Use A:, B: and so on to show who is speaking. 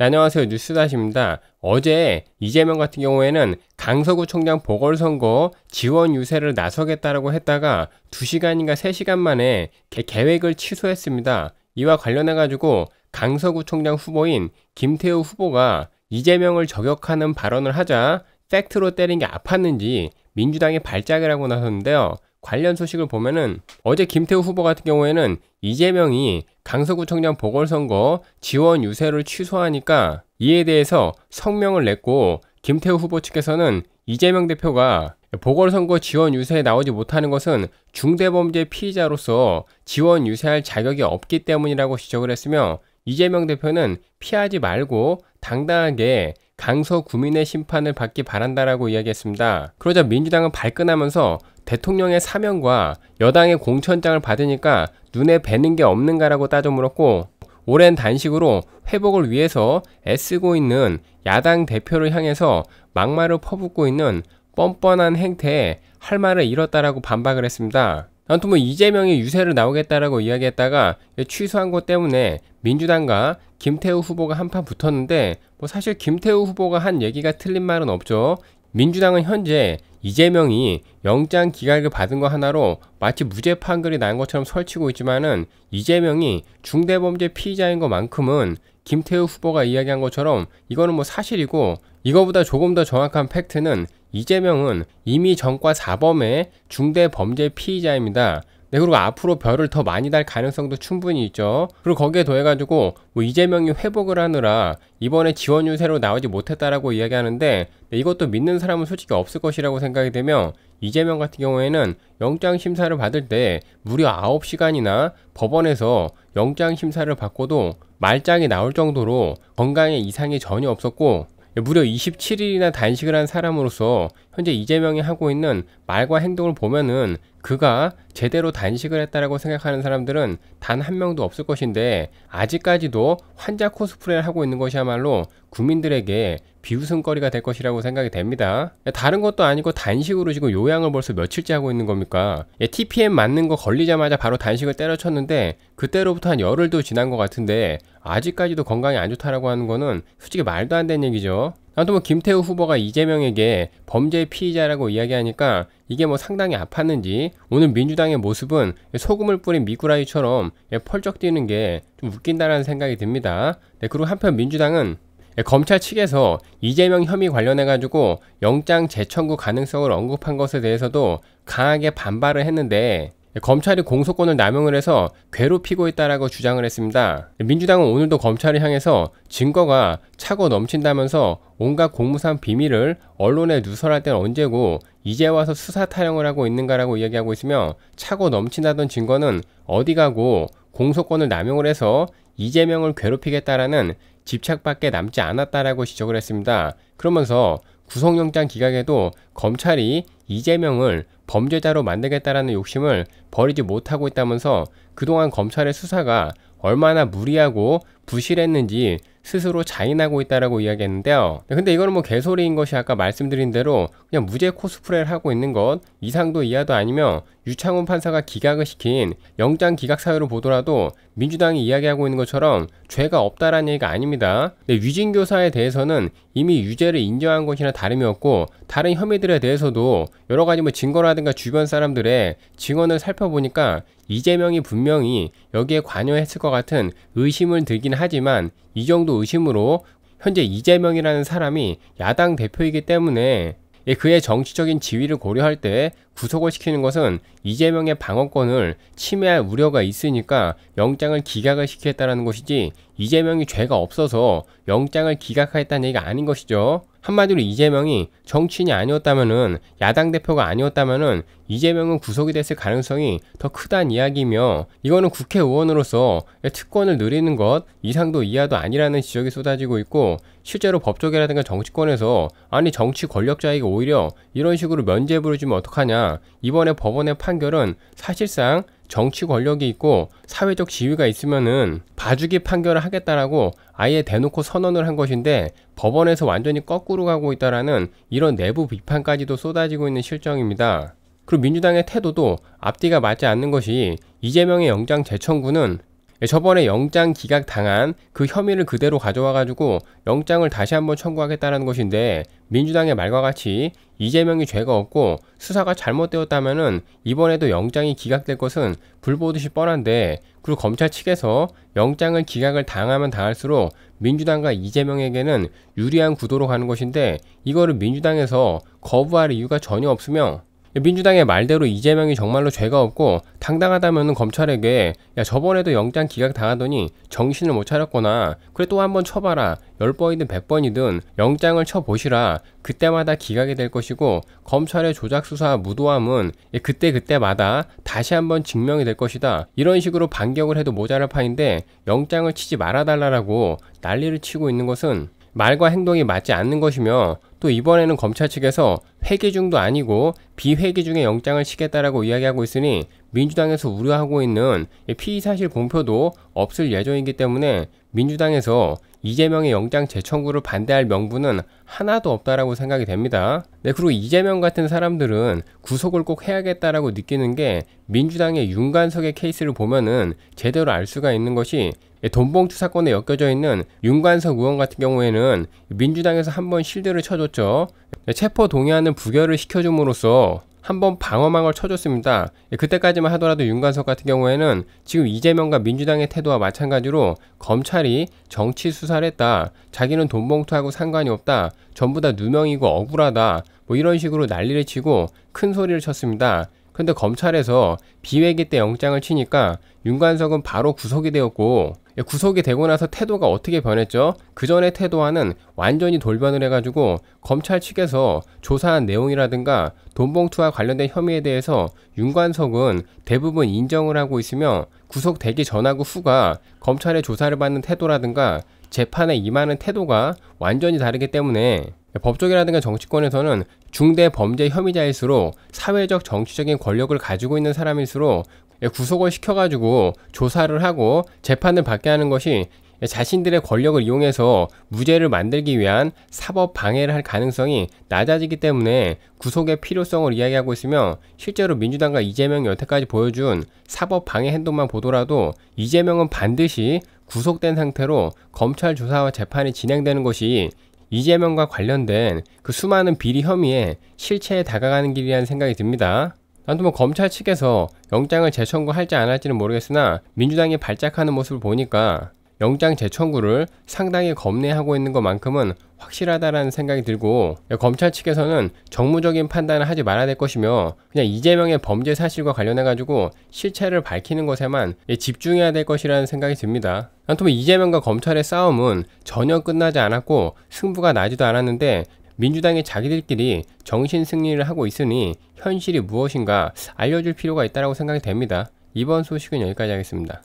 A: 네, 안녕하세요. 뉴스다십입니다 어제 이재명 같은 경우에는 강서구총장 보궐선거 지원 유세를 나서겠다라고 했다가 2시간인가 3시간 만에 계획을 취소했습니다. 이와 관련해가지고 강서구총장 후보인 김태우 후보가 이재명을 저격하는 발언을 하자 팩트로 때린 게 아팠는지 민주당이 발작이라고 나섰는데요. 관련 소식을 보면은 어제 김태우 후보 같은 경우에는 이재명이 강서구청장 보궐선거 지원 유세를 취소하니까 이에 대해서 성명을 냈고 김태우 후보 측에서는 이재명 대표가 보궐선거 지원 유세에 나오지 못하는 것은 중대범죄 피의자로서 지원 유세할 자격이 없기 때문이라고 지적을 했으며 이재명 대표는 피하지 말고 당당하게 강서 구민의 심판을 받기 바란다라고 이야기했습니다. 그러자 민주당은 발끈하면서 대통령의 사명과 여당의 공천장을 받으니까 눈에 뵈는 게 없는가라고 따져 물었고 오랜 단식으로 회복을 위해서 애쓰고 있는 야당 대표를 향해서 막말을 퍼붓고 있는 뻔뻔한 행태에 할 말을 잃었다라고 반박을 했습니다. 아무튼 뭐 이재명이 유세를 나오겠다라고 이야기했다가 취소한 것 때문에 민주당과 김태우 후보가 한판 붙었는데 뭐 사실 김태우 후보가 한 얘기가 틀린 말은 없죠. 민주당은 현재 이재명이 영장 기각을 받은 거 하나로 마치 무죄 판결이 난 것처럼 설치고 있지만은 이재명이 중대범죄 피의자인 것만큼은 김태우 후보가 이야기한 것처럼 이거는 뭐 사실이고 이거보다 조금 더 정확한 팩트는 이재명은 이미 전과 4범의 중대범죄 피의자입니다. 네, 그리고 앞으로 별을 더 많이 달 가능성도 충분히 있죠. 그리고 거기에 더해가지고 뭐 이재명이 회복을 하느라 이번에 지원 유세로 나오지 못했다라고 이야기하는데 네, 이것도 믿는 사람은 솔직히 없을 것이라고 생각이 되며 이재명 같은 경우에는 영장 심사를 받을 때 무려 9시간이나 법원에서 영장 심사를 받고도 말장이 나올 정도로 건강에 이상이 전혀 없었고 네, 무려 27일이나 단식을 한 사람으로서 현재 이재명이 하고 있는 말과 행동을 보면은 그가 제대로 단식을 했다라고 생각하는 사람들은 단 한 명도 없을 것인데 아직까지도 환자 코스프레를 하고 있는 것이야말로 국민들에게 비웃음거리가 될 것이라고 생각이 됩니다. 다른 것도 아니고 단식으로 지금 요양을 벌써 며칠째 하고 있는 겁니까? 예, TPM 맞는 거 걸리자마자 바로 단식을 때려쳤는데 그때로부터 한 열흘도 지난 것 같은데 아직까지도 건강이 안 좋다라고 하는 거는 솔직히 말도 안 되는 얘기죠. 아무튼 뭐 김태우 후보가 이재명에게 범죄 피의자라고 이야기하니까 이게 뭐 상당히 아팠는지 오늘 민주당의 모습은 소금을 뿌린 미꾸라지처럼 예, 펄쩍 뛰는 게 좀 웃긴다라는 생각이 듭니다. 네, 그리고 한편 민주당은 예, 검찰 측에서 이재명 혐의 관련해가지고 영장 재청구 가능성을 언급한 것에 대해서도 강하게 반발을 했는데 검찰이 공소권을 남용을 해서 괴롭히고 있다라고 주장을 했습니다. 민주당은 오늘도 검찰을 향해서 증거가 차고 넘친다면서 온갖 공무상 비밀을 언론에 누설할 땐 언제고 이제 와서 수사 타령을 하고 있는가라고 이야기하고 있으며 차고 넘친다던 증거는 어디 가고 공소권을 남용을 해서 이재명을 괴롭히겠다라는 집착밖에 남지 않았다라고 지적을 했습니다. 그러면서 구속영장 기각에도 검찰이 이재명을 범죄자로 만들겠다라는 욕심을 버리지 못하고 있다면서 그동안 검찰의 수사가 얼마나 무리하고 부실했는지 스스로 자인하고 있다라고 이야기했는데요. 근데 이거는 뭐 개소리인 것이 아까 말씀드린 대로 그냥 무죄 코스프레를 하고 있는 것 이상도 이하도 아니며 유창훈 판사가 기각을 시킨 영장 기각 사유를 보더라도 민주당이 이야기하고 있는 것처럼 죄가 없다라는 얘기가 아닙니다. 근데 네, 위진 교사에 대해서는 이미 유죄를 인정한 것이나 다름이 없고 다른 혐의들에 대해서도 여러 가지 뭐 증거라든가 주변 사람들의 증언을 살펴보니까 이재명이 분명히 여기에 관여했을 것 같은 의심을 들긴 하지만 이 정도 의심으로 현재 이재명이라는 사람이 야당 대표이기 때문에 예, 그의 정치적인 지위를 고려할 때 구속을 시키는 것은 이재명의 방어권을 침해할 우려가 있으니까 영장을 기각을 시켰다는 것이지 이재명이 죄가 없어서 영장을 기각하였다는 얘기가 아닌 것이죠. 한마디로 이재명이 정치인이 아니었다면은 야당 대표가 아니었다면은 이재명은 구속이 됐을 가능성이 더 크다는 이야기며 이 이거는 국회의원으로서 특권을 누리는 것 이상도 이하도 아니라는 지적이 쏟아지고 있고 실제로 법조계라든가 정치권에서 아니 정치 권력자에게 오히려 이런 식으로 면죄부를 주면 어떡하냐 이번에 법원의 판결은 사실상 정치 권력이 있고 사회적 지위가 있으면은 봐주기 판결을 하겠다라고 아예 대놓고 선언을 한 것인데 법원에서 완전히 거꾸로 가고 있다라는 이런 내부 비판까지도 쏟아지고 있는 실정입니다. 그리고 민주당의 태도도 앞뒤가 맞지 않는 것이 이재명의 영장 재청구는 예, 저번에 영장 기각 당한 그 혐의를 그대로 가져와가지고 영장을 다시 한번 청구하겠다는 것인데 민주당의 말과 같이 이재명이 죄가 없고 수사가 잘못되었다면은 이번에도 영장이 기각될 것은 불보듯이 뻔한데 그리고 검찰 측에서 영장을 기각을 당하면 당할수록 민주당과 이재명에게는 유리한 구도로 가는 것인데 이거를 민주당에서 거부할 이유가 전혀 없으며 민주당의 말대로 이재명이 정말로 죄가 없고 당당하다면 검찰에게 야 저번에도 영장 기각 당하더니 정신을 못차렸구나 그래 또 한번 쳐봐라 10번이든 100번이든 영장을 쳐보시라 그때마다 기각이 될 것이고 검찰의 조작 수사 무도함은 예, 그때그때마다 다시 한번 증명이 될 것이다 이런 식으로 반격을 해도 모자랄 판인데 영장을 치지 말아달라고 난리를 치고 있는 것은 말과 행동이 맞지 않는 것이며 또 이번에는 검찰 측에서 회기 중도 아니고 비회기중에 영장을 치겠다라고 이야기하고 있으니 민주당에서 우려하고 있는 피의 사실 공표도 없을 예정이기 때문에 민주당에서 이재명의 영장 재청구를 반대할 명분은 하나도 없다라고 생각이 됩니다. 네, 그리고 이재명 같은 사람들은 구속을 꼭 해야겠다라고 느끼는 게 민주당의 윤관석의 케이스를 보면은 제대로 알 수가 있는 것이 돈봉투 사건에 엮여져 있는 윤관석 의원 같은 경우에는 민주당에서 한번 실드를 쳐줬죠. 네, 체포 동의안을 부결을 시켜줌으로써 한번 방어망을 쳐줬습니다. 예, 그때까지만 하더라도 윤관석 같은 경우에는 지금 이재명과 민주당의 태도와 마찬가지로 검찰이 정치 수사를 했다. 자기는 돈봉투하고 상관이 없다. 전부 다 누명이고 억울하다. 뭐 이런 식으로 난리를 치고 큰 소리를 쳤습니다. 근데 검찰에서 비회기 때 영장을 치니까 윤관석은 바로 구속이 되었고 구속이 되고 나서 태도가 어떻게 변했죠? 그전에 태도와는 완전히 돌변을 해가지고 검찰 측에서 조사한 내용이라든가 돈봉투와 관련된 혐의에 대해서 윤관석은 대부분 인정을 하고 있으며 구속되기 전하고 후가 검찰의 조사를 받는 태도라든가 재판에 임하는 태도가 완전히 다르기 때문에 법조계라든가 정치권에서는 중대 범죄 혐의자일수록 사회적 정치적인 권력을 가지고 있는 사람일수록 예, 구속을 시켜가지고 조사를 하고 재판을 받게 하는 것이 예, 자신들의 권력을 이용해서 무죄를 만들기 위한 사법 방해를 할 가능성이 낮아지기 때문에 구속의 필요성을 이야기하고 있으며 실제로 민주당과 이재명이 여태까지 보여준 사법 방해 행동만 보더라도 이재명은 반드시 구속된 상태로 검찰 조사와 재판이 진행되는 것이 이재명과 관련된 그 수많은 비리 혐의의 실체에 다가가는 길이라는 생각이 듭니다. 아무튼 뭐 검찰 측에서 영장을 재청구할지 안 할지는 모르겠으나 민주당이 발작하는 모습을 보니까 영장 재청구를 상당히 겁내하고 있는 것만큼은 확실하다라는 생각이 들고 검찰 측에서는 정무적인 판단을 하지 말아야 될 것이며 그냥 이재명의 범죄 사실과 관련해 가지고 실체를 밝히는 것에만 예, 집중해야 될 것이라는 생각이 듭니다. 아무튼 뭐 이재명과 검찰의 싸움은 전혀 끝나지 않았고 승부가 나지도 않았는데 민주당이 자기들끼리 정신 승리를 하고 있으니 현실이 무엇인가 알려줄 필요가 있다고 생각이 됩니다. 이번 소식은 여기까지 하겠습니다.